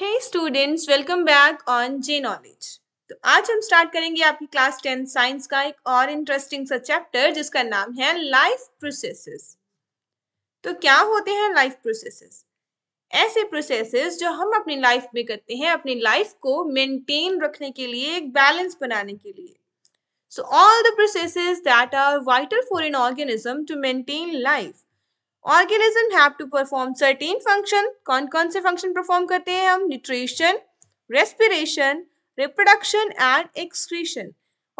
hey students welcome back on J knowledge तो आज हम स्टार्ट करेंगे आपकी क्लास टेन साइंस का एक और इंटरेस्टिंग सा चैप्टर जिसका नाम है लाइफ प्रोसेसेस तो क्या होते हैं लाइफ प्रोसेसेस ऐसे प्रोसेसेस जो हम अपनी लाइफ में करते हैं अपनी लाइफ को मेंटेन रखने के लिए एक बैलेंस बनाने के लिए so all the processes that are vital for an organism to maintain life organism have to perform certain function कौन कौन से फंक्शन परफॉर्म करते हैं हम nutrition respiration reproduction and excretion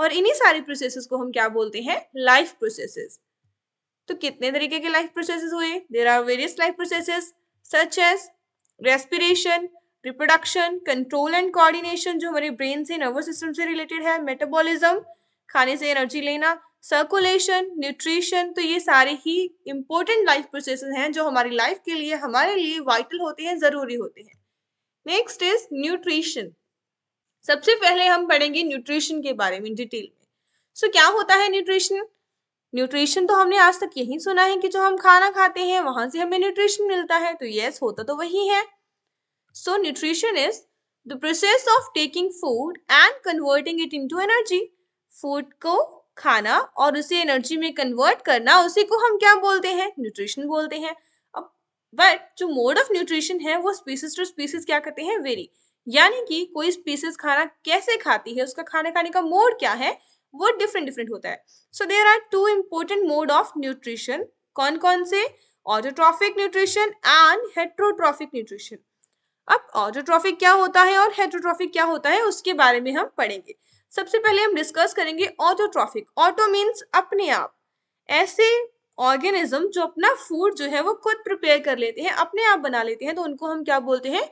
और इन्हीं सारे प्रोसेसेस को हम क्या बोलते हैं लाइफ प्रोसेसेस तो कितने तरीके के लाइफ प्रोसेसेस हुए there are various life processes such as respiration reproduction control and coordination जो हमारे ब्रेन से नर्वस सिस्टम से रिलेटेड है मेटाबॉलिज्म खाने से एनर्जी लेना सर्कुलेशन न्यूट्रिशन तो ये सारे ही इम्पोर्टेंट लाइफ प्रोसेस हैं जो हमारी लाइफ के लिए हमारे लिए वाइटल होते हैं ज़रूरी होते हैं नेक्स्ट इज न्यूट्रिशन सबसे पहले हम पढ़ेंगे न्यूट्रिशन के बारे में डिटेल में सो so, क्या होता है न्यूट्रिशन न्यूट्रिशन तो हमने आज तक यही सुना है कि जो हम खाना खाते हैं वहां से हमें न्यूट्रिशन मिलता है तो यस होता तो वही है so nutrition is the process of taking food and converting it into energy food को खाना और उसे एनर्जी में कन्वर्ट करना उसी को हम क्या बोलते हैं न्यूट्रिशन बोलते हैं अब बट जो मोड ऑफ न्यूट्रिशन है वो स्पीसीज टू स्पीसीज क्या करते हैं वेरी यानी कि कोई स्पीसीज खाना कैसे खाती है उसका खाना खाने का मोड क्या है वो डिफरेंट डिफरेंट होता है so there are two important mode of nutrition कौन कौन से autotrophic nutrition and heterotrophic nutrition अब ऑटोट्रॉफिक क्या होता है और हेट्रोट्रॉफिक क्या होता है उसके बारे में हम पढ़ेंगे सबसे पहले हम डिस्कस करेंगे ऑटोट्रॉफिक ऑटो मीन्स अपने आप ऐसे ऑर्गेनिज्म जो अपना फूड जो है वो खुद प्रिपेयर कर लेते हैं अपने आप बना लेते हैं तो उनको हम क्या बोलते हैं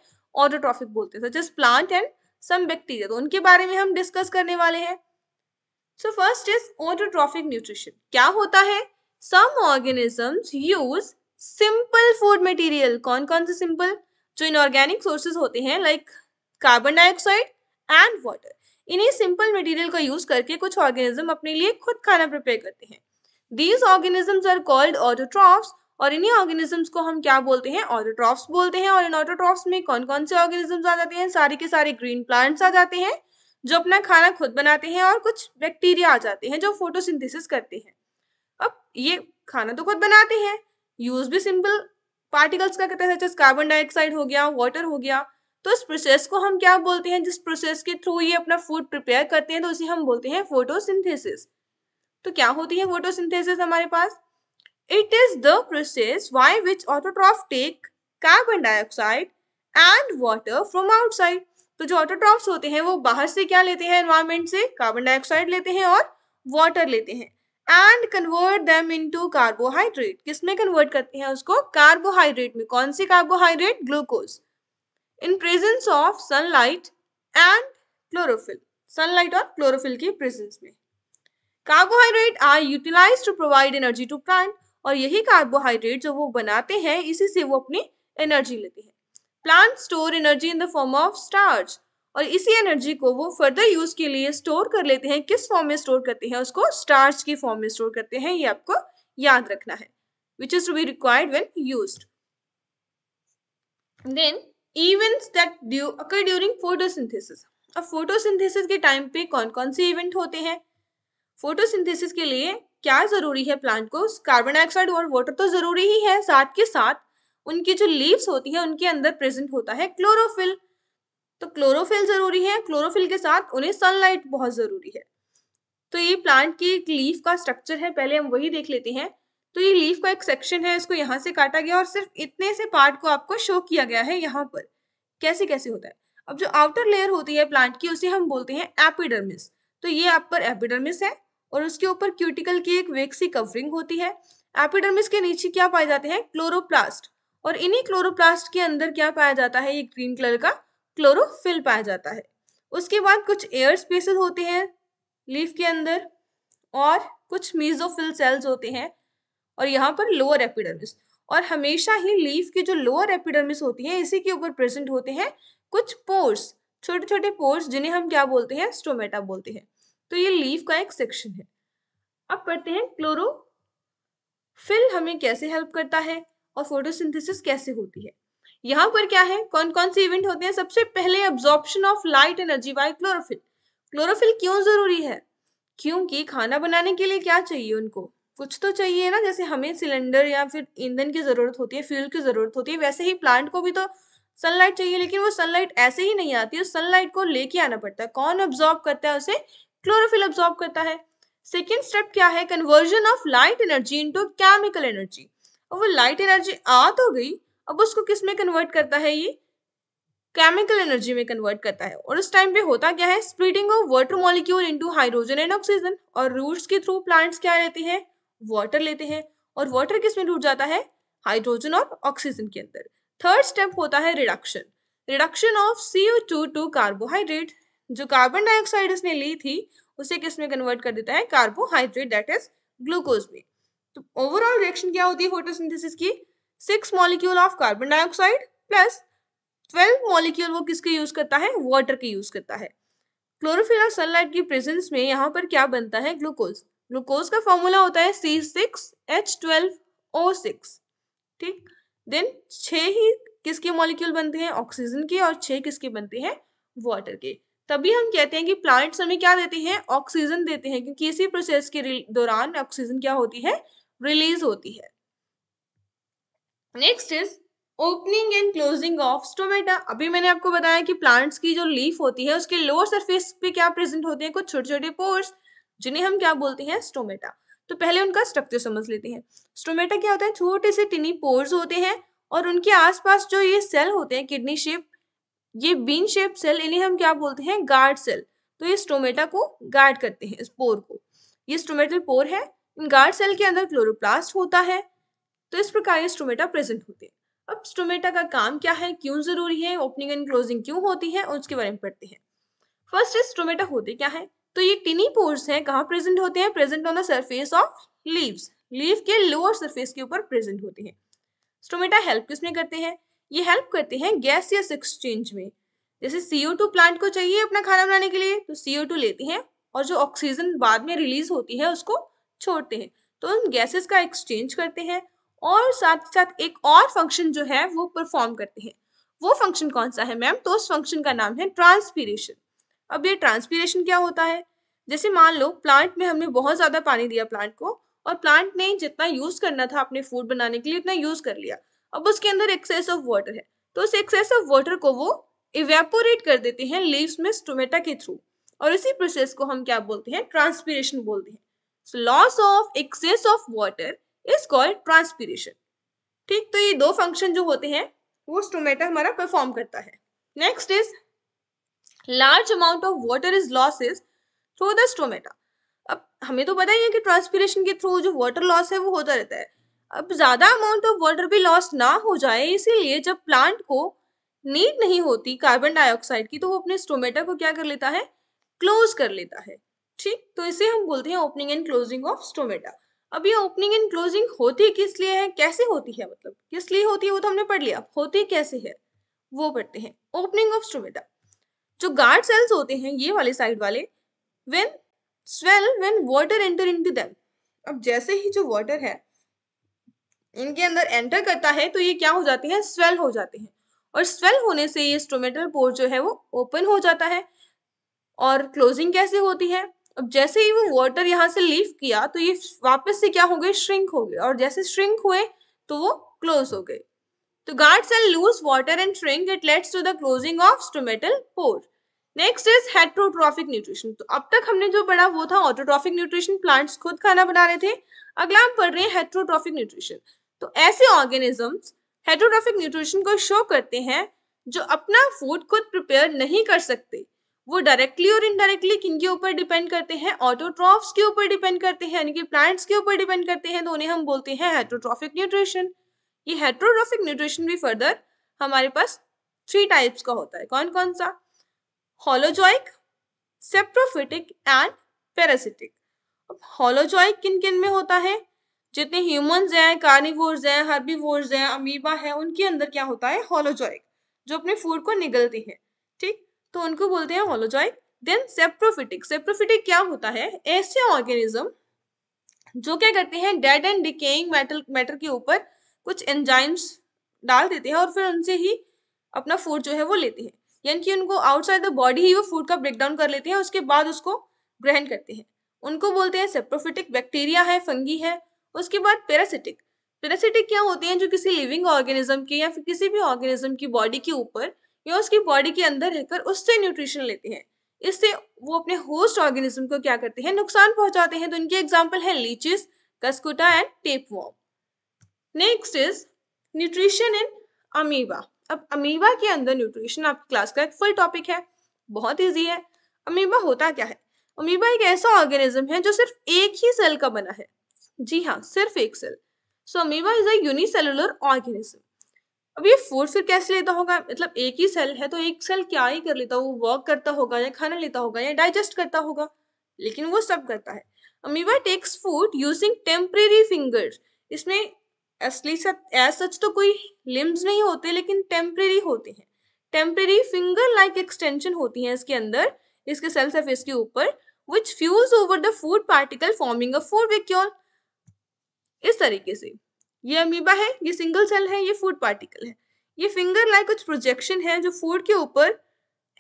ऑटोट्रॉफिक बोलते हैं just plant and some bacteria तो उनके बारे में हम डिस्कस करने वाले हैं so first is autotrophic nutrition क्या होता है some organisms use simple food material कौन कौन से सिंपल जो इनऑर्गेनिक सोर्सेज होते हैं like carbon dioxide and water इन्हीं सिंपल मटेरियल का यूज करके कुछ ऑर्गेनिज्म अपने लिए खुद खाना प्रिपेयर करते हैं these organisms are called autotrophs और इन्हीं ऑर्गेनिजम्स को हम क्या बोलते हैं ऑटोट्रॉफ्स बोलते हैं और इन ऑटोट्रॉफ्स में कौन कौन से ऑर्गेनिजम्स आ जाते हैं सारे के सारे ग्रीन प्लांट्स आ जाते हैं जो अपना खाना खुद बनाते हैं और कुछ बैक्टीरिया आ जाते हैं जो फोटोसिंथेसिस करते हैं अब ये खाना तो खुद बनाते हैं यूज भी सिंपल पार्टिकल्स का कहते हैं कार्बन डाइऑक्साइड हो गया वाटर हो गया तो इस प्रोसेस को हम क्या बोलते हैं जिस प्रोसेस के थ्रू ये अपना फूड प्रिपेयर करते हैं तो उसे हम बोलते हैं फोटोसिंथेसिस तो क्या होती है फोटोसिंथेसिस हमारे पास it is the process by which autotroph take carbon dioxide and water from outside तो जो ऑटोट्रॉफ्स होते हैं वो बाहर से क्या लेते हैं एनवायरमेंट से कार्बन डाइऑक्साइड लेते हैं और वाटर लेते हैं and convert into carbohydrate किस में कन्वर्ट करते हैं उसको कार्बोहाइड्रेट में कौन सी carbohydrate glucose in presence of sunlight and chlorophyll sunlight और क्लोरोफिल के प्रेजेंस में carbohydrate are utilize to provide energy to plant और यही कार्बोहाइड्रेट जो वो बनाते हैं इसी से वो अपनी एनर्जी लेते हैं plant store energy in the form of starch और इसी एनर्जी को वो फर्दर यूज के लिए स्टोर कर लेते हैं किस फॉर्म में स्टोर करते हैं उसको स्टार्च की फॉर्म में स्टोर करते हैं ये आपको याद रखना है which is to be required when use then events that occur during photosynthesis अब फोटोसिंथेसिस के टाइम पे कौन कौन से इवेंट होते हैं फोटोसिंथेसिस के लिए क्या जरूरी है प्लांट को कार्बन डाइऑक्साइड और वाटर तो जरूरी ही है साथ के साथ उनकी जो लीव्स होती है उनके अंदर प्रेजेंट होता है क्लोरोफिल तो क्लोरोफिल जरूरी है क्लोरोफिल के साथ उन्हें सनलाइट बहुत जरूरी है तो ये प्लांट की एक लीफ का स्ट्रक्चर है पहले हम वही देख लेते हैं तो ये लीफ का एक सेक्शन है इसको यहाँ से काटा गया और सिर्फ इतने से पार्ट को आपको शो किया गया है यहाँ पर कैसे कैसे होता है अब जो आउटर लेयर होती है प्लांट की उसे हम बोलते हैं एपिडर्मिस तो ये आप पर एपिडर्मिस है और उसके ऊपर क्यूटिकल की एक वेक्सी कवरिंग होती है एपिडर्मिस के नीचे क्या पाए जाते हैं क्लोरोप्लास्ट और इन्हीं क्लोरोप्लास्ट के अंदर क्या पाया जाता है ये ग्रीन कलर का क्लोरोफिल पाया जाता है उसके बाद कुछ एयर स्पेसेस होते हैं लीफ के अंदर और कुछ मीजोफिल सेल्स होते हैं और यहाँ पर लोअर एपिडर्मिस और हमेशा ही लीफ की जो लोअर एपिडर्मिस होती है इसी के ऊपर प्रेजेंट होते हैं कुछ पोर्स छोटे छोटे पोर्स जिन्हें हम क्या बोलते हैं स्टोमेटा बोलते हैं तो ये लीफ का एक सेक्शन है अब पढ़ते हैं क्लोरोफिल हमें कैसे हेल्प करता है और फोटोसिंथेसिस कैसे होती है यहाँ पर क्या है कौन कौन से इवेंट होते हैं सबसे पहले absorption of light energy by chlorophyll chlorophyll क्यों जरूरी है क्योंकि खाना बनाने के लिए क्या चाहिए उनको कुछ तो चाहिए ना जैसे हमें सिलेंडर या फिर ईंधन की ज़रूरत होती है फ्यूल की ज़रूरत होती है वैसे ही प्लांट को भी तो सनलाइट चाहिए लेकिन वो सनलाइट ऐसे ही नहीं आती है सनलाइट को लेके आना पड़ता है कौन ऑब्जॉर्व करता है उसे क्लोरोफिल ऑब्जॉर्व करता है सेकेंड स्टेप क्या है conversion of light energy into chemical energy अब वो लाइट एनर्जी आ तो गई अब उसको किस में कन्वर्ट करता है ये केमिकल एनर्जी में कन्वर्ट करता है और उस टाइम पे होता क्या है splitting of water molecule into hydrogen and oxygen और रूट्स के थ्रू प्लांट्स क्या रहती है वाटर लेते हैं और वाटर किस में टूट जाता है हाइड्रोजन और ऑक्सीजन के अंदर थर्ड स्टेप होता है reduction reduction of C two to carbohydrate जो कार्बन डाइऑक्साइड उसने ली थी उसे किस में कन्वर्ट कर देता है कार्बोहाइड्रेट दैट इज ग्लूकोज में तो ओवरऑल रिएक्शन क्या होती है फोटोसिंथेसिस की six molecule of carbon dioxide plus twelve molecule वो किसके यूज करता है वाटर के यूज करता है क्लोरोफिल और सनलाइट की प्रेजेंस में यहाँ पर क्या बनता है ग्लूकोज ग्लूकोज का फॉर्मूला होता है C six H twelve O six ठीक देन छः ही किसके मॉलिक्यूल बनते हैं ऑक्सीजन के और छह किसके बनते हैं वाटर के तभी हम कहते हैं कि प्लांट्स हमें क्या देते हैं ऑक्सीजन देते हैं क्योंकि इसी प्रोसेस के दौरान ऑक्सीजन क्या होती है रिलीज होती है next is opening and closing of stomata अभी मैंने आपको बताया कि प्लांट्स की जो लीफ होती है उसके लोअर सरफेस पे क्या प्रेजेंट होते हैं कुछ छोटे छोटे पोर्स जिन्हें हम क्या बोलते हैं स्टोमेटा तो पहले उनका स्ट्रक्चर समझ लेते हैं स्टोमेटा क्या होता है छोटे से टिनी पोर्स होते हैं और उनके आसपास जो ये सेल होते हैं किडनी शेप ये बीन शेप सेल इन्हें हम क्या बोलते हैं गार्ड सेल तो ये स्टोमेटा को गार्ड करते हैं इस पोर को ये स्टोमेटल पोर है इन गार्ड सेल के अंदर क्लोरोप्लास्ट होता है तो इस प्रकार ये स्टोमेटा प्रेजेंट होते हैं अब स्टोमेटा का काम क्या है क्यों जरूरी है ओपनिंग एंड क्लोजिंग क्यों होती है उसके बारे में पढ़ते हैं फर्स्ट इस स्टोमेटा होते क्या है तो ये टिनी पोर्स हैं कहाँ प्रेजेंट होते हैं present on the surface of leaves leave के लोअर सरफेस के ऊपर प्रेजेंट होते हैं स्टोमेटा हेल्प किसमें करते हैं ये हेल्प करते हैं या एक्सचेंज में जैसे सीओ टू प्लांट को चाहिए अपना खाना बनाने के लिए तो सीओ टू लेते हैं और जो ऑक्सीजन बाद में रिलीज होती है उसको छोड़ते हैं तो उन गैसेस का एक्सचेंज करते हैं और साथ ही साथ एक और फंक्शन जो है वो परफॉर्म करते हैं वो फंक्शन कौन सा है मैम तो उस फंक्शन का नाम है ट्रांसपीरेशन अब ये ट्रांसपीरेशन क्या होता है जैसे मान लो प्लांट में हमने बहुत ज़्यादा पानी दिया प्लांट को और प्लांट ने जितना यूज़ करना था अपने फूड बनाने के लिए उतना यूज़ कर लिया अब उसके अंदर एक्सेस ऑफ वाटर है तो उस एक्सेस ऑफ वाटर को वो इवेपोरेट कर देते हैं लीव्स में स्टोमेटा के थ्रू और इसी प्रोसेस को हम क्या बोलते हैं ट्रांसपीरेशन बोलते हैं loss of excess of water is called transpiration ठीक तो ये दो फंक्शन जो होते हैं वो स्टोमेटा हमारा परफॉर्म करता है next is large amount of water is losses through the stomata अब हमें तो पता ही है कि ट्रांसपीरेशन के थ्रू जो वाटर लॉस है वो होता रहता है अब ज़्यादा अमाउंट ऑफ वाटर भी लॉस ना हो जाए इसीलिए जब प्लांट को नीड नहीं होती कार्बन डाइऑक्साइड की तो वो अपने स्टोमेटा को क्या कर लेता है क्लोज कर लेता है ठीक तो इसे हम बोलते हैं opening and closing of stomata अब ये ओपनिंग एंड क्लोजिंग होती किस लिए है कैसे होती है मतलब किस लिए होती है वो तो हमने पढ़ लिया होती कैसे है वो पढ़ते हैं ओपनिंग ऑफ स्टोमेटा जो गार्ड सेल्स होते हैं ये वाले साइड वाले when swell when water enter into them अब जैसे ही जो वाटर है इनके अंदर एंटर करता है तो ये क्या हो जाते हैं स्वेल हो जाते हैं और स्वेल होने से ये स्टोमेटल पोर जो है वो ओपन हो जाता है और क्लोजिंग कैसे होती है अब जैसे ही वो वाटर यहाँ से लीव किया तो ये वापस से क्या हो गए श्रिंक हो गए और जैसे श्रिंक हुए तो वो क्लोज हो गए तो guard cell lose water and shrink it lets to the closing of stomatal pore next is heterotrophic nutrition तो अब तक हमने जो पढ़ा वो था ऑटोट्रॉफिक न्यूट्रिशन प्लांट्स खुद खाना बना रहे थे अगला हम पढ़ रहे हैं हेट्रोट्रॉफिक न्यूट्रिशन तो ऐसे ऑर्गेनिजम्स हेट्रोट्रॉफिक न्यूट्रिशन को शो करते हैं जो अपना फूड खुद प्रिपेयर नहीं कर सकते वो डायरेक्टली और इनडायरेक्टली किन के ऊपर डिपेंड करते हैं ऑटोट्रॉफ्स के ऊपर डिपेंड करते हैं यानी कि प्लांट्स के ऊपर डिपेंड करते हैं तो उन्हें हम बोलते हैं हेट्रोट्रॉफिक न्यूट्रिशन ये हेट्रोट्रोफिक न्यूट्रिशन भी फर्दर हमारे पास थ्री टाइप्स का होता है कौन कौन सा होलोजॉइक सेप्टोफिटिक एंड पैरासिटिक अब होलोजॉइक किन किन में होता है जितने ह्यूमंस हैं कार्निवोर्स हैं हर्बीवोर्स हैं अमीबा है उनके अंदर क्या होता है होलोजॉइक जो अपने फूड को निगलती है ठीक तो उनको बोलते हैं होलोजॉइक देन सेप्टोफिटिक सेप्टोफिटिक क्या होता है ऐसे ऑर्गेनिज्म जो क्या करते हैं dead and decaying metal matter के ऊपर कुछ एंजाइम्स डाल देते हैं और फिर उनसे ही अपना फूड जो है वो लेते हैं यानी कि उनको आउटसाइड द बॉडी ही वो फूड का ब्रेकडाउन कर लेते हैं उसके बाद उसको ग्रहण करते हैं उनको बोलते हैं सेप्रोफिटिक बैक्टीरिया है फंगी है उसके बाद पैरासिटिक पैरासिटिक क्या होते हैं जो किसी लिविंग ऑर्गेनिज्म के या फिर किसी भी ऑर्गेनिज्म की बॉडी के ऊपर या उसकी बॉडी के अंदर रहकर उससे न्यूट्रिशन लेते हैं इससे वो अपने होस्ट ऑर्गेनिज्म को क्या करते हैं नुकसान पहुंचाते हैं तो इनके एग्जाम्पल है leeches cuscuta and tapeworm next is nutrition in amoeba अब अमीबा के अंदर न्यूट्रिशन आपकी क्लास का एक फुल टॉपिक है बहुत ईजी है अमीबा होता क्या है अमीबा एक ऐसा ऑर्गेनिज्म है जो सिर्फ एक ही सेल का बना है जी हाँ सिर्फ एक सेल सो अमीबा इज अलर ऑर्गेनिज्म अब ये फूड फिर कैसे लेता होगा मतलब एक ही सेल है तो एक सेल क्या ही कर लेता वो वॉक करता होगा या खाना लेता होगा या डाइजेस्ट करता होगा लेकिन वो सब करता है amoeba takes food using temporary fingers इसमें असली सच एज सच तो कोई लिम्स नहीं होते लेकिन टेम्प्रेरी होते हैं टेम्प्रेरी फिंगर लाइक एक्सटेंशन होती हैं इसके अंदर इसके सेल सरफेस के ऊपर which fuse over the food particle forming a food vacuole इस तरीके से ये अमीबा है ये सिंगल सेल है ये फूड पार्टिकल है ये फिंगर लाइक कुछ प्रोजेक्शन है जो फूड के ऊपर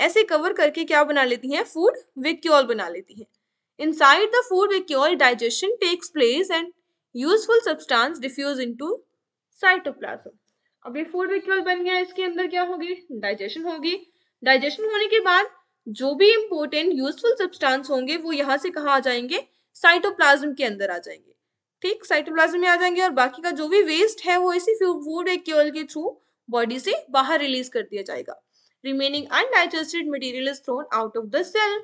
ऐसे कवर करके क्या बना लेती हैं फूड वेक्यूल बना लेती हैं inside the food vacuole digestion takes place and useful substance diffuse into cytoplasm अब ये फूड रिक्वल बन गया इसके अंदर क्या होगी डाइजेशन होगी डाइजेशन होने के बाद जो भी इंपॉर्टेंट यूजफुल सब्सटेंस होंगे वो यहाँ से कहा आ जाएंगे साइटोप्लाज्म के अंदर आ जाएंगे ठीक साइटोप्लाज्म में आ जाएंगे और बाकी का जो भी वेस्ट है वो इसी फूड एक्यूल के थ्रू बॉडी से बाहर रिलीज कर दिया जाएगा remaining undigested material is thrown out of the cell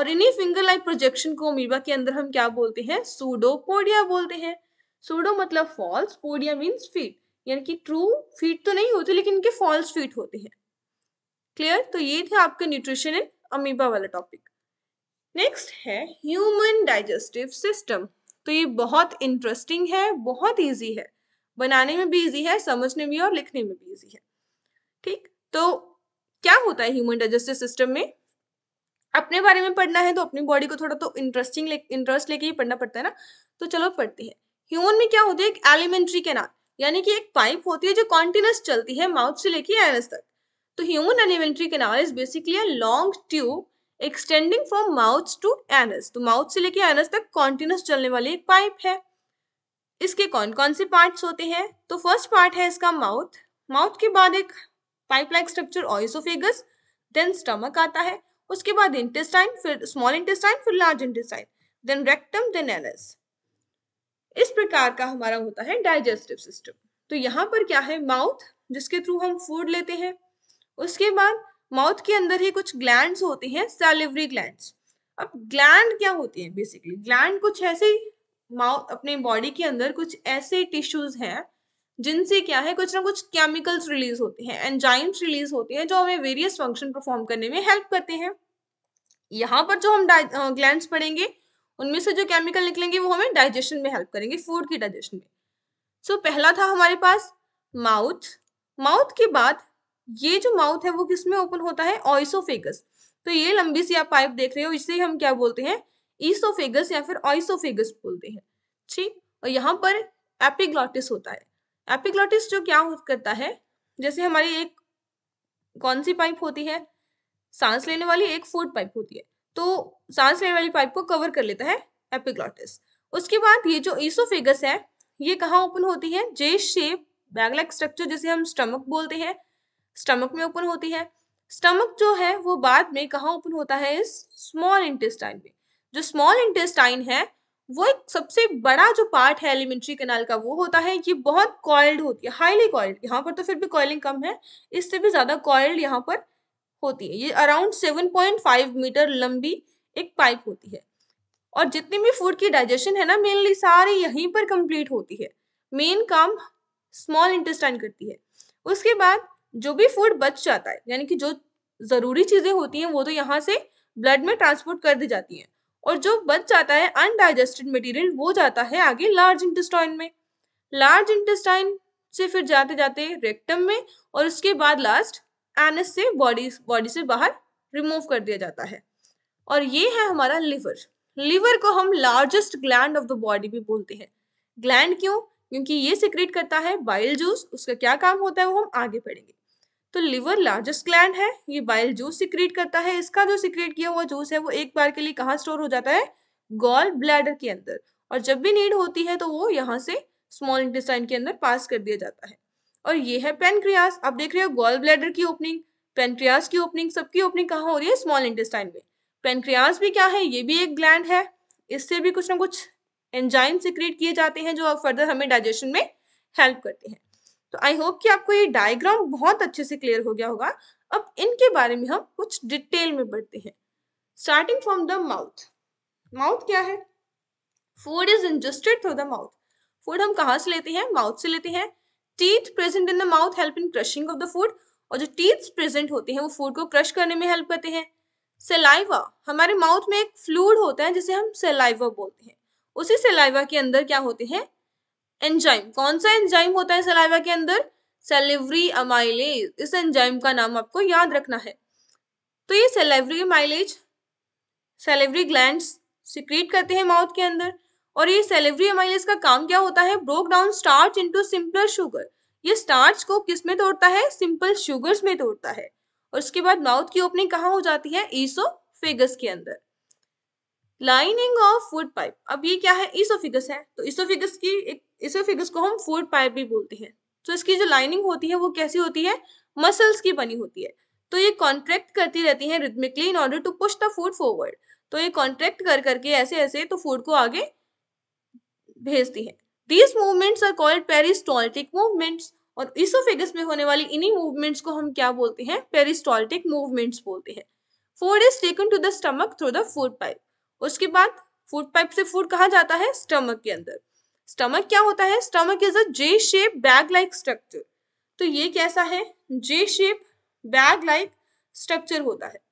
और इन्हीं फिंगर लाइक प्रोजेक्शन को अमीबा के अंदर हम क्या बोलते हैं सूडोपोडिया बोलते हैं सोडो मतलब फॉल्स पोडिया मीन्स फीट यानी कि ट्रू फीट तो नहीं होती लेकिन इनके फॉल्स फीट होते हैं क्लियर तो ये थे आपके न्यूट्रिशन एंड अमीबा वाला टॉपिक नेक्स्ट है ह्यूमन डाइजेस्टिव सिस्टम तो ये बहुत इंटरेस्टिंग है बहुत ईजी है बनाने में भी ईजी है समझने में और लिखने में भी ईजी है ठीक तो क्या होता है ह्यूमन डाइजेस्टिव सिस्टम में अपने बारे में पढ़ना है तो अपनी बॉडी को थोड़ा तो इंटरेस्टिंग इंटरेस्ट लेके ही पढ़ना पड़ता है ना तो चलो पढ़ते हैं ह्यूमन में क्या होता है एक एलिमेंट्री केनाल यानी कि एक पाइप होती है जो कॉन्टिन्यूस चलती है माउथ से लेके एनस तक तो human alimentary canal is basically long tube extending from mouth to anus तो माउथ से लेके एनस तक कॉन्टिन्यूस चलने वाली एक पाइप है इसके कौन कौन से पार्ट्स होते हैं तो फर्स्ट पार्ट है इसका माउथ माउथ के बाद एक pipe like structure oesophagus then stomach आता है उसके बाद इंटेस्टाइन फिर स्मॉल इंटेस्टाइन फिर large intestine then rectum then anus इस प्रकार का हमारा होता है डाइजेस्टिव सिस्टम तो यहाँ पर क्या है माउथ जिसके थ्रू हम फूड लेते हैं उसके बाद माउथ के अंदर ही कुछ ग्लैंड होते हैं सैलिवरी ग्लैंड अब ग्लैंड क्या होती है बेसिकली ग्लैंड कुछ ऐसे माउथ अपने बॉडी के अंदर कुछ ऐसे टिश्यूज हैं जिनसे क्या है कुछ ना कुछ केमिकल्स रिलीज होते हैं एंजाइम्स रिलीज होते हैं जो हमें वेरियस फंक्शन परफॉर्म करने में हेल्प करते हैं यहाँ पर जो हम ग्लैंड पढ़ेंगे उनमें से जो केमिकल निकलेंगे वो हमें डाइजेशन में हेल्प करेंगे फूड की डाइजेशन में सो so, पहला था हमारे पास माउथ माउथ के बाद ये जो माउथ है वो किसमें ओपन होता है ऑइसोफेगस तो ये लंबी सी आप पाइप देख रहे हो इसे हम क्या बोलते हैं ईसोफेगस या फिर ऑइसोफेगस बोलते हैं ठीक और यहाँ पर एपिग्लॉटिस होता है एपिग्लॉटिस जो क्या करता है जैसे हमारी एक कौन सी पाइप होती है सांस लेने वाली एक फूड पाइप होती है तो सांस लेने वाली पाइप को कवर कर लेता है एपिग्लॉटिस उसके बाद ये जो ईसोफेगस है ये कहाँ ओपन होती है जे शेप बैगलैक स्ट्रक्चर जिसे हम स्टमक बोलते हैं स्टमक में ओपन होती है स्टमक जो है वो बाद में कहाँ ओपन होता है इस स्मॉल इंटेस्टाइन में जो स्मॉल इंटेस्टाइन है वो एक सबसे बड़ा जो पार्ट है एलिमेंट्री कनाल का वो होता है ये बहुत कॉइल्ड होती है हाईली कॉइल्ड यहाँ पर तो फिर भी कॉइलिंग कम है इससे भी ज़्यादा कॉइल्ड यहाँ पर होती है ये अराउंड 7.5 मीटर लंबी एक पाइप होती है और जितनी भी फूड की डाइजेशन है ना मेनली सारी यहीं पर कंप्लीट होती है मेन काम स्मॉल इंटेस्टाइन करती है उसके बाद जो भी फूड बच जाता है यानी कि जो ज़रूरी चीज़ें होती हैं वो तो यहाँ से ब्लड में ट्रांसपोर्ट कर दी जाती हैं और जो बच जाता है अनडाइजेस्टेड मटेरियल वो जाता है आगे लार्ज इंटेस्टाइन में लार्ज इंटेस्टाइन से फिर जाते जाते रेक्टम में और उसके बाद लास्ट एनस से बॉडी बॉडी से बाहर रिमूव कर दिया जाता है और ये है हमारा लिवर लिवर को हम largest gland of the body भी बोलते हैं ग्लैंड क्यों क्योंकि ये सिक्रेट करता है बाइल जूस उसका क्या काम होता है वो हम आगे पढ़ेंगे तो लिवर लार्जेस्ट ग्लैंड है ये बाइल जूस सिक्रेट करता है इसका जो सिक्रेट किया हुआ जूस है वो एक बार के लिए कहाँ स्टोर हो जाता है गॉल ब्लैडर के अंदर और जब भी नीड होती है तो वो यहाँ से स्मॉल इंटेस्टाइन के अंदर पास कर दिया जाता है और ये है पेनक्रियास आप देख रहे हो गोल ब्लैडर की ओपनिंग पेनक्रियास की ओपनिंग सबकी ओपनिंग कहाँ हो रही है स्मॉल इंटेस्टाइन में पेनक्रियास भी क्या है ये भी एक ग्लैंड है इससे भी कुछ ना कुछ एंजाइम सिक्रिएट किए जाते हैं जो फर्दर हमें डाइजेशन में हेल्प करते हैं तो आई होप कि आपको ये डायग्राम बहुत अच्छे से क्लियर हो गया होगा अब इनके बारे में हम कुछ डिटेल में बढ़ते हैं starting from the mouth mouth क्या है food is ingested through the mouth food हम कहाँ से लेते हैं माउथ से लेते हैं teeth present in the mouth help in crushing of the food और जो टीथ प्रेजेंट होते हैं वो फूड को क्रश करने में हेल्प करते हैं सेलाइवा हमारे माउथ में एक फ्लूड होता है जिसे हम सेलाइवा बोलते हैं उसी सेलाइवा के अंदर क्या होते हैं एंजाइम कौन सा एंजाइम होता है सेलाइवा के अंदर सेलिवरी अमाइलेज इस एंजाइम का नाम आपको याद रखना है तो ये सेलेवरी माइलेज सेलेवरी ग्लैंड सिक्रीट करते हैं माउथ के अंदर और ये सेलेवरी एमाइलेज का काम क्या होता है broke down starch into simpler sugar ये स्टार्च को किस में तोड़ता है सिंपल शुगर्स में तोड़ता है और उसके बाद माउथ की ओपनिंग कहाँ हो जाती है ईसो के अंदर लाइनिंग ऑफ फूड पाइप अब ये क्या है इसोफिगस है तो इसोफिगस की एक इसोफिगस को हम फूड पाइप भी बोलते हैं तो इसकी जो लाइनिंग होती है वो कैसी होती है मसल्स की बनी होती है तो ये कॉन्ट्रैक्ट करती रहती है rhythmically in order to push the food forward तो ये कॉन्ट्रैक्ट कर करके ऐसे ऐसे तो फूड को आगे भेजती है these movements are called peristaltic movements और इसोफेगस में होने वाली इन्हीं मूवमेंट्स को हम क्या बोलते हैं पेरिस्टॉल्टिक मूवमेंट्स बोलते हैं food is taken to the stomach through the food pipe उसके बाद फूड पाइप से फूड कहा जाता है स्टमक के अंदर स्टमक क्या होता है stomach is a J shape bag like structure तो ये कैसा है J shape bag like structure होता है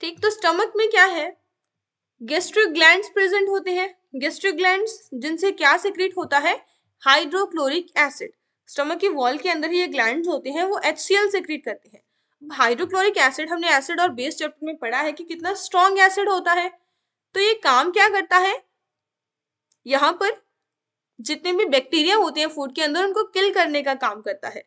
ठीक तो स्टमक में क्या है गेस्ट्रिक ग्लैंड प्रेजेंट होते हैं गेस्ट्रिक ग्लैंड जिनसे क्या सिक्रेट होता है हाइड्रोक्लोरिक एसिड स्टमक के वॉल के अंदर ये ग्लैंड होते हैं वो एच सिक्रेट करते हैं हाइड्रोक्लोरिक एसिड हमने एसिड और बेस चैप्टर में पढ़ा है कि कितना स्ट्रॉन्ग एसिड होता है तो ये काम क्या करता है यहाँ पर जितने भी बैक्टीरिया होते हैं फूड के अंदर उनको किल करने का काम करता है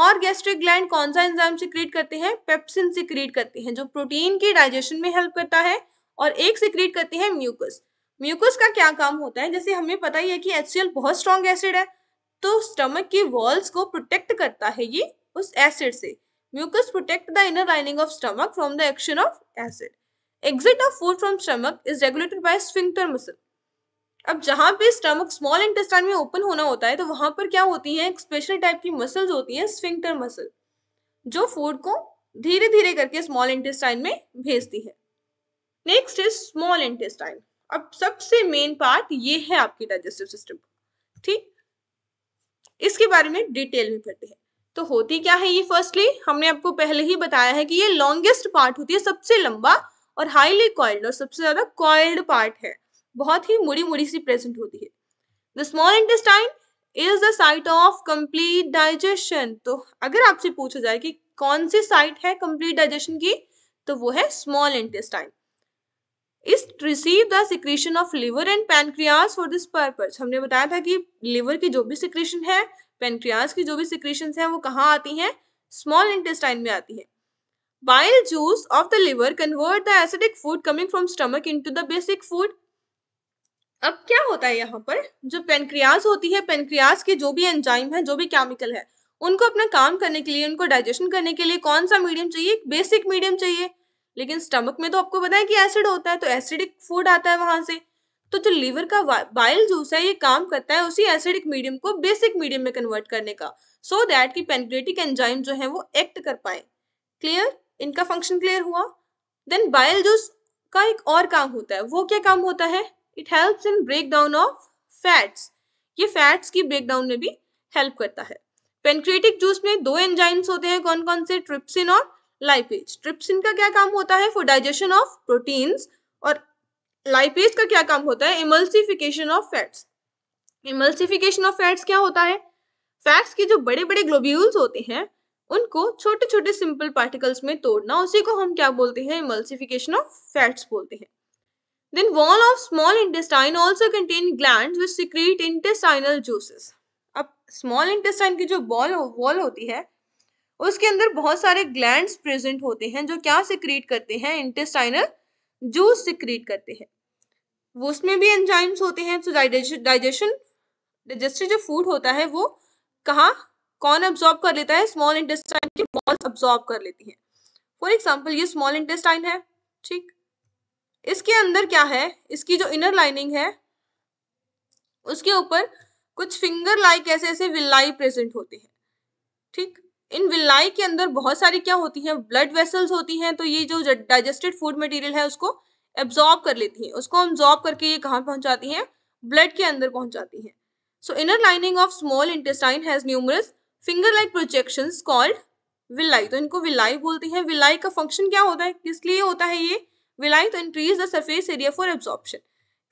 और गैस्ट्रिक ग्लैंड कौन सा एंजाइम सिक्रिएट करते हैं पेप्सिन सिक्रिएट करते हैं जो प्रोटीन के डाइजेशन में हेल्प करता है और एक सिक्रीट करती है म्यूकस म्यूकस का क्या काम होता है जैसे हमें पता ही है कि एच बहुत स्ट्रॉन्ग एसिड है तो स्टमक की वॉल्स को प्रोटेक्ट करता है ये उस एसिड से mucus protect the inner lining of stomach from the action of acid exit of food from stomach is regulated by sphincter muscle अब जहां पे स्टमक स्मॉल इंटेस्टाइन में ओपन होना होता है तो वहां पर क्या होती है एक स्पेशल टाइप की मसल्स होती हैं स्फिंक्टर मसल जो फूड को धीरे धीरे करके स्मॉल इंटेस्टाइन में भेजती है नेक्स्ट इज स्मॉल इंटेस्टाइन अब सबसे मेन पार्ट ये है आपके डाइजेस्टिव सिस्टम ठीक इसके बारे में डिटेल में पढ़ते हैं तो होती क्या है ये फर्स्टली हमने आपको पहले ही बताया है कि ये लॉन्गेस्ट पार्ट होती है सबसे लंबा और हाईली कॉइल्ड और सबसे ज्यादा कॉइल्ड पार्ट है बहुत ही मुड़ी मुड़ी सी प्रेजेंट होती है the small intestine is the site of complete digestion तो अगर आपसे पूछा जाए कि कौन सी साइट है कंप्लीट डाइजेशन की तो वो है small intestine is receive the secretion of liver and pancreas for this purpose हमने बताया था कि लिवर की जो भी सिक्रेशन है पेनक्रियाज की जो भी सिक्रेशन है वो कहाँ आती हैं स्मॉल इंटेस्टाइन में आती है bile juice of the liver convert the acidic food coming from stomach into the basic food अब क्या होता है यहाँ पर जो पेनक्रियाज होती है पेनक्रियाज के जो भी एंजाइम है जो भी केमिकल है उनको अपना काम करने के लिए उनको डाइजेशन करने के लिए कौन सा मीडियम चाहिए बेसिक मीडियम चाहिए लेकिन स्टमक में तो आपको पता है कि एसिड होता है तो एसिडिक फूड आता है वहां से तो जो लीवर का बाइल जूस है ये काम करता है उसी एसिडिक मीडियम को बेसिक मीडियम में कन्वर्ट करने का सो so दैट की पेनक्रेटिक एंजाइम जो है वो एक्ट कर पाए क्लियर इनका फंक्शन क्लियर हुआ देन बाइल जूस का एक और काम होता है वो क्या काम होता है it help in break down of fats ये फैट्स की ब्रेक डाउन में भी हेल्प करता है पेनक्रेटिक जूस में दो एंजाइम्स होते हैं कौन कौन से ट्रिप्सिन और लाइपेज ट्रिप्सिन का क्या काम होता है फॉर डाइजेशन ऑफ प्रोटीन्स और लाइपेज का क्या काम होता है emulsification of fats emulsification of fats क्या होता है फैट्स के जो बड़े बड़े ग्लोब्यूल्स होते हैं उनको छोटे छोटे सिंपल पार्टिकल्स में तोड़ना उसी को हम क्या बोलते हैं इमल्सिफिकेशन ऑफ फैट्स बोलते हैं then wall of small intestine also contain gland which secrete intestinal juices अब स्मॉल इंटेस्टाइन की जो बॉल वॉल होती है उसके अंदर बहुत सारे ग्लैंड प्रेजेंट होते हैं जो क्या सिक्रीट करते हैं इंटेस्टाइनल जूस सिक्रीट करते हैं वो उसमें भी एंजाइम्स होते हैं तो डाइजेशन डाइजेस्टिव जो फूड होता है वो कहाँ कौन अब्जॉर्ब कर लेता है स्मॉल इंटेस्टाइन की बॉल्स अब्जॉर्ब कर लेती हैं फॉर एग्जाम्पल ये स्मॉल इंटेस्टाइन है ठीक इसके अंदर क्या है इसकी जो इनर लाइनिंग है उसके ऊपर कुछ फिंगर लाइक ऐसे ऐसे विल्लाई प्रेजेंट होते हैं ठीक इन विल्लाई के अंदर बहुत सारी क्या होती हैं ब्लड वेसल्स होती हैं तो ये जो डाइजेस्टेड फूड मटेरियल है उसको एब्जॉर्ब कर लेती हैं उसको एब्जॉर्ब करके ये कहाँ पहुँचाती हैं ब्लड के अंदर पहुँचाती हैं so inner lining of small intestine has numerous finger like projection called villi तो इनको विलाई बोलती हैं विलाई का फंक्शन क्या होता है किस लिए होता है ये विलाई तो increase the surface area for absorption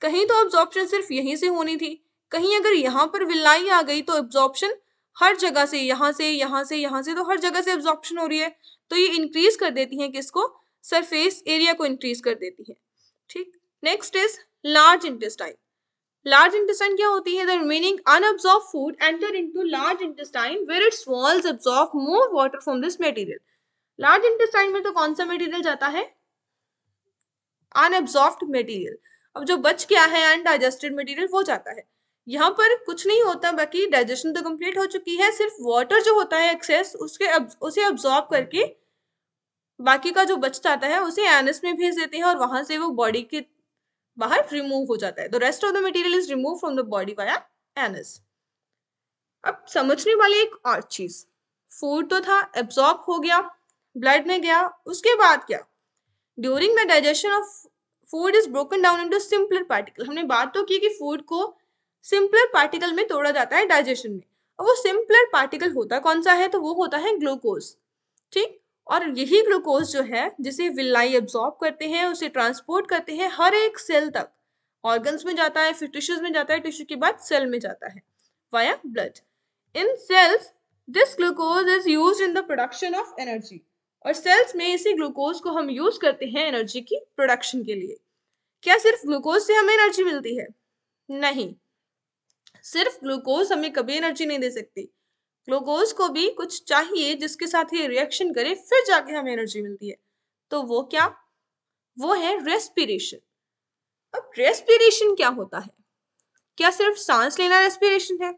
कहीं तो एब्जॉर्प्शन सिर्फ यहीं से होनी थी कहीं अगर यहाँ पर विलाई आ गई तो एब्जॉर्प्शन हर जगह से यहाँ से यहाँ से यहाँ से तो हर जगह से एब्जॉर्प्शन हो रही है तो ये इंक्रीज कर देती हैं किसको सरफेस एरिया को इंक्रीज कर देती है ठीक next is large intestine large intestine क्या होती है the remaining unabsorbed food enter into large intestine where its walls absorb more water from this material large intestine में तो कौन सा मटेरियल जाता है अनएब्सॉर्ब्ड मटेरियल अब जो बच गया है अनडाइजेस्टेड मटेरियल वो जाता है यहाँ पर कुछ नहीं होता बाकी डाइजेशन तो कंप्लीट हो चुकी है सिर्फ वाटर जो होता है एक्सेस उसके अब, उसे अब्जॉर्ब करके बाकी का जो बच जाता है उसे एनस में भेज देते हैं और वहां से वो बॉडी के बाहर रिमूव हो जाता है the rest of the material is remove from the body via anus अब समझने वाली एक और चीज फूड तो था एब्जॉर्ब हो गया ब्लड में गया उसके बाद क्या during the digestion of food is broken down into simpler particle हमने बात तो की कि फूड को सिंपलर पार्टिकल में तोड़ा जाता है डाइजेशन में और वो सिंपलर पार्टिकल होता कौन सा है तो वो होता है ग्लूकोज ठीक और यही ग्लूकोज जो है जिसे विलाई एब्जॉर्ब करते हैं उसे ट्रांसपोर्ट करते हैं हर एक सेल तक ऑर्गन्स में जाता है फिर टिश्यूज में जाता है टिश्यू के बाद सेल में जाता है via blood in cells this glucose is use in the production of energy और सेल्स में इसी ग्लूकोज को हम यूज करते हैं एनर्जी की प्रोडक्शन के लिए क्या सिर्फ ग्लूकोज से हमें एनर्जी मिलती है नहीं सिर्फ ग्लूकोज हमें कभी एनर्जी नहीं दे सकती ग्लूकोज को भी कुछ चाहिए जिसके साथ ये रिएक्शन करे फिर जाके हमें एनर्जी मिलती है तो वो क्या वो है रेस्पिरेशन अब रेस्पिरेशन क्या होता है क्या सिर्फ सांस लेना रेस्पिरेशन है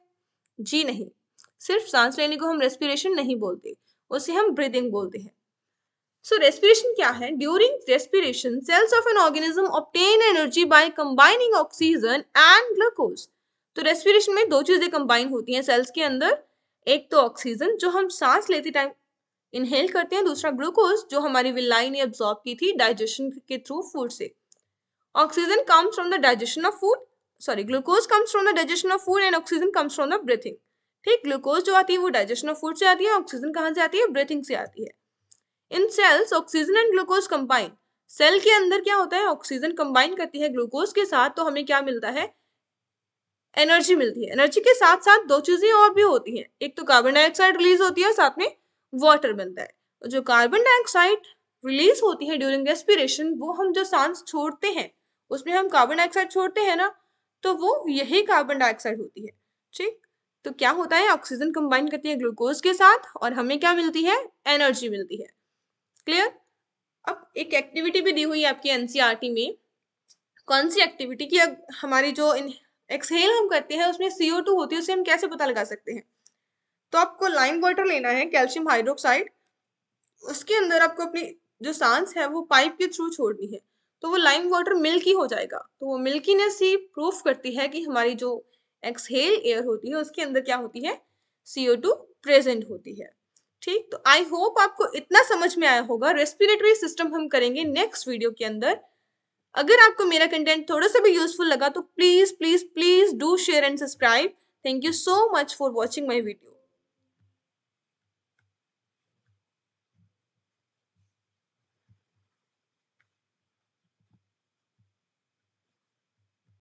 जी नहीं सिर्फ सांस लेने को हम रेस्पिरेशन नहीं बोलते उसे हम ब्रीदिंग बोलते हैं सो so, रेस्पिरेशन क्या है during respiration cells of an organism obtain energy by combining oxygen and glucose तो रेस्पिरेशन में दो चीज़ें कंबाइन होती हैं सेल्स के अंदर एक तो ऑक्सीजन जो हम सांस लेते टाइम इनहेल करते हैं दूसरा ग्लूकोज जो हमारी विलाई ने अब्सॉर्ब की थी डाइजेशन के थ्रू फूड से oxygen comes from the digestion of food sorry glucose comes from the digestion of food and oxygen comes from the breathing ठीक ग्लूकोज जो आती है वो डाइजेशन ऑफ फूड से आती है ऑक्सीजन कहाँ से आती है ब्रीथिंग से आती है in cells oxygen and glucose combine cell के अंदर क्या होता है ऑक्सीजन कंबाइन करती है ग्लूकोज के साथ तो हमें क्या मिलता है एनर्जी मिलती है एनर्जी के साथ साथ दो चीज़ें और भी होती हैं एक तो कार्बन डाइऑक्साइड रिलीज होती है साथ में वाटर बनता है जो कार्बन डाइऑक्साइड रिलीज होती है ड्यूरिंग रेस्पिरेशन वो हम जो सांस छोड़ते हैं उसमें हम कार्बन डाइऑक्साइड छोड़ते हैं ना तो वो यही कार्बन डाइऑक्साइड होती है ठीक तो क्या होता है ऑक्सीजन कंबाइन करती है ग्लूकोज के साथ और हमें क्या मिलती है एनर्जी मिलती है क्लियर अब एक एक्टिविटी भी दी हुई है आपकी एनसीईआरटी e में कौन सी एक्टिविटी की हमारी जो इन एक्सहेल हम करते हैं उसमें सीओ टू होती है उसे हम कैसे पता लगा सकते हैं तो आपको लाइम वाटर लेना है कैल्शियम हाइड्रोक्साइड उसके अंदर आपको अपनी जो सांस है वो पाइप के थ्रू छोड़नी है तो वो लाइम वाटर मिल्की हो जाएगा तो वो मिल्कीनेस ही प्रूफ करती है कि हमारी जो एक्सहेल एयर होती है उसके अंदर क्या होती है सीओ टू प्रेजेंट होती है ठीक तो आई होप आपको इतना समझ में आया होगा रेस्पिरेटरी सिस्टम हम करेंगे नेक्स्ट वीडियो के अंदर अगर आपको मेरा कंटेंट थोड़ा सा भी यूजफुल लगा तो please please please do share and subscribe thank you so much for watching my video